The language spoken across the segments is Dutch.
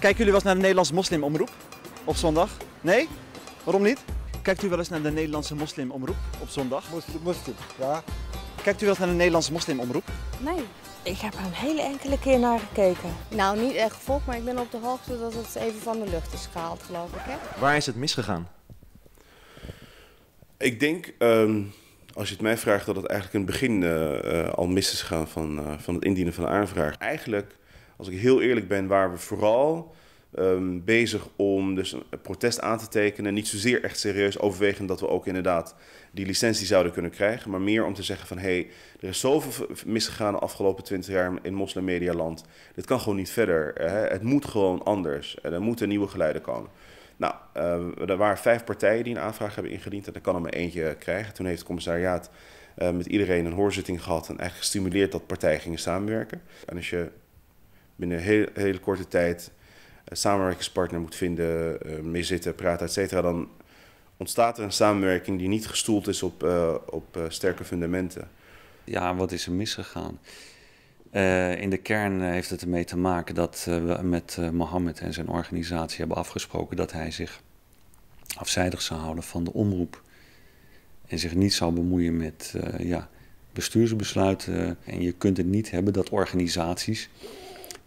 Kijken jullie wel eens naar de Nederlandse moslimomroep op zondag? Nee? Waarom niet? Kijkt u wel eens naar de Nederlandse moslimomroep op zondag? Moslim, moslim, ja. Kijkt u wel eens naar de Nederlandse moslimomroep? Nee. Ik heb er een hele enkele keer naar gekeken. Nou, niet echt volk, maar ik ben op de hoogte dat het even van de lucht is gehaald, geloof ik. Hè? Waar is het misgegaan? Ik denk, ehm, als je het mij vraagt, dat het eigenlijk in het begin eh, eh, al mis is gegaan van, eh, van het indienen van de aanvraag. Eigenlijk als ik heel eerlijk ben, waren we vooral ehm, bezig om dus een protest aan te tekenen. Niet zozeer echt serieus overwegen dat we ook inderdaad die licentie zouden kunnen krijgen. Maar meer om te zeggen van hé, hey, er is zoveel misgegaan de afgelopen twintig jaar in moslimmedialand. Dit kan gewoon niet verder. Hè? Het moet gewoon anders. Er moeten nieuwe geluiden komen. Nou, eh, er waren vijf partijen die een aanvraag hebben ingediend en daar kan er maar eentje krijgen. Toen heeft het commissariaat eh, met iedereen een hoorzitting gehad en eigenlijk gestimuleerd dat partijen gingen samenwerken. En als je binnen een heel, hele korte tijd een eh, samenwerkingspartner moet vinden, eh, mee zitten, praten, et cetera, dan ontstaat er een samenwerking die niet gestoeld is op, eh, op sterke fundamenten. Ja, wat is er misgegaan? Uh, in de kern heeft het ermee te maken dat we met Mohammed en zijn organisatie hebben afgesproken dat hij zich afzijdig zou houden van de omroep. En zich niet zou bemoeien met ja, bestuursbesluiten. En je kunt het niet hebben dat organisaties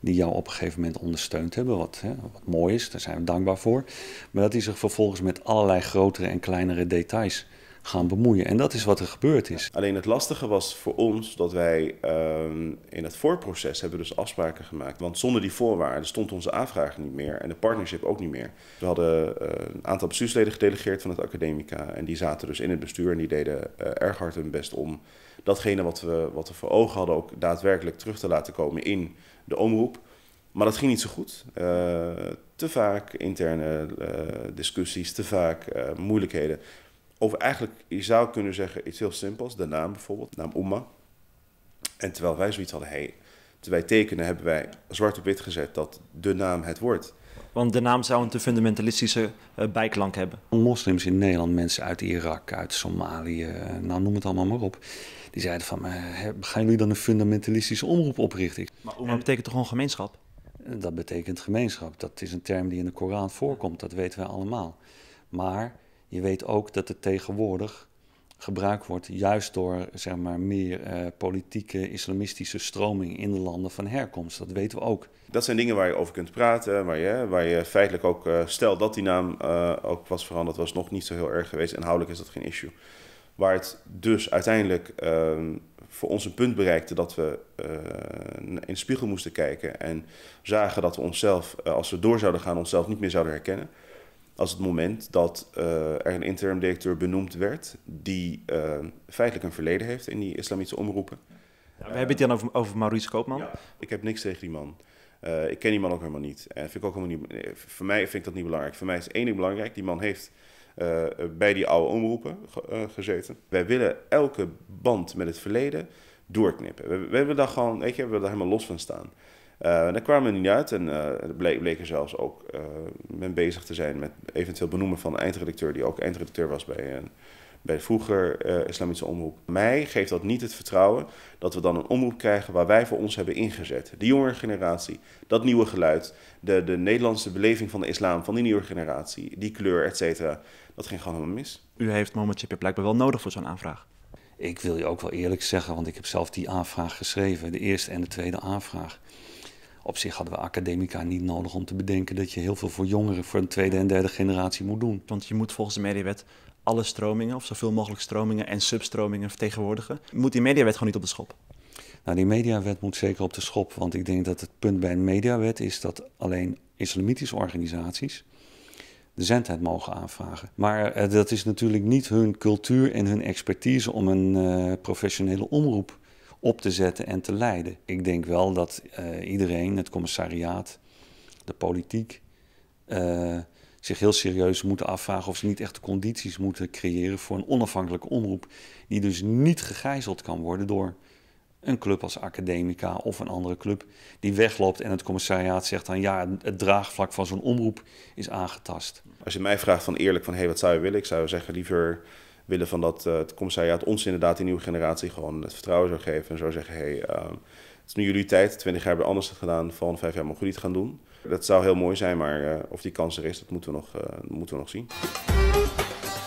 die jou op een gegeven moment ondersteund hebben, wat, hè, wat mooi is, daar zijn we dankbaar voor. Maar dat die zich vervolgens met allerlei grotere en kleinere details gaan bemoeien. En dat is wat er gebeurd is. Alleen het lastige was voor ons dat wij ehm, in het voorproces hebben dus afspraken gemaakt. Want zonder die voorwaarden stond onze aanvraag niet meer en de partnership ook niet meer. We hadden eh, een aantal bestuursleden gedelegeerd van het Academica. En die zaten dus in het bestuur en die deden eh, erg hard hun best om datgene wat we, wat we voor ogen hadden ook daadwerkelijk terug te laten komen in de omroep. Maar dat ging niet zo goed. Eh, te vaak interne discussies, te vaak moeilijkheden over eigenlijk, je zou kunnen zeggen, iets heel simpels. De naam bijvoorbeeld, naam Uma. En terwijl wij zoiets hadden, hey, terwijl wij tekenen, hebben wij zwart op wit gezet dat de naam het wordt. Want de naam zou een te fundamentalistische eh, bijklank hebben. Moslims in Nederland, mensen uit Irak, uit Somalië, eh, nou noem het allemaal maar op. Die zeiden van, eh, gaan jullie dan een fundamentalistische omroep oprichten? Maar Oema betekent toch gewoon gemeenschap? Dat betekent gemeenschap. Dat is een term die in de Koran voorkomt, dat weten wij allemaal. Maar je weet ook dat het tegenwoordig gebruikt wordt juist door zeg maar, meer eh, politieke islamistische stroming in de landen van herkomst. Dat weten we ook. Dat zijn dingen waar je over kunt praten, waar je, waar je feitelijk ook, uh, stel dat die naam eh, ook was veranderd, was nog niet zo heel erg geweest. Inhoudelijk is dat geen issue. Waar het dus uiteindelijk ehm, voor ons een punt bereikte dat we in de spiegel moesten kijken en zagen dat we onszelf, als we door zouden gaan, onszelf niet meer zouden herkennen als het moment dat eh, er een interim directeur benoemd werd die eh, feitelijk een verleden heeft in die islamitische omroepen. Ja, we hebben het dan over, over Maurice Koopman. ik heb niks tegen die man. Eh, ik ken die man ook helemaal niet. En vind ik ook helemaal niet, voor mij vind ik dat niet belangrijk. Voor mij is één ding belangrijk. Die man heeft bij die oude omroepen gezeten. Wij willen elke band met het verleden doorknippen. We, hebben willen daar gewoon, weet je, we willen daar helemaal los van staan. Eh, daar kwamen we niet uit en bleken eh, bleek, bleek, er zelfs ook eh, men bezig te zijn met eventueel benoemen van een eindredacteur, die ook eindredacteur was bij een bij vroeger uh, Islamitische Omroep. Mij geeft dat niet het vertrouwen dat we dan een omroep krijgen waar wij voor ons hebben ingezet. De jongere generatie, dat nieuwe geluid, de, de Nederlandse beleving van de islam van die nieuwe generatie, die kleur, et cetera. Dat ging gewoon helemaal mis. U heeft Mohammed blijkbaar wel nodig voor zo'n aanvraag. Ik wil je ook wel eerlijk zeggen, want ik heb zelf die aanvraag geschreven, de eerste en de tweede aanvraag. Op zich hadden we academica niet nodig om te bedenken dat je heel veel voor jongeren, voor een tweede en derde generatie moet doen. Want je moet volgens de mediawet alle stromingen, of zoveel mogelijk stromingen en substromingen vertegenwoordigen. Moet die mediawet gewoon niet op de schop? Nou, die mediawet moet zeker op de schop. Want ik denk dat het punt bij een mediawet is dat alleen islamitische organisaties de zendheid mogen aanvragen. Maar eh, dat is natuurlijk niet hun cultuur en hun expertise om een eh, professionele omroep op te zetten en te leiden. Ik denk wel dat eh, iedereen, het commissariaat, de politiek, eh, zich heel serieus moeten afvragen of ze niet echt de condities moeten creëren voor een onafhankelijke omroep, die dus niet gegijzeld kan worden door een club als Academica of een andere club die wegloopt en het commissariaat zegt dan ja, het draagvlak van zo'n omroep is aangetast. Als je mij vraagt van eerlijk van hé, hey, wat zou je willen? Ik zou zeggen liever willen van dat eh, het commissariaat ons inderdaad die nieuwe generatie gewoon het vertrouwen zou geven. En zou zeggen, hey, ehm, het is nu jullie tijd, twintig jaar hebben anders gedaan, van vijf jaar mogen jullie het gaan doen. Dat zou heel mooi zijn, maar eh, of die kans er is, dat moeten we nog, eh, moeten we nog zien.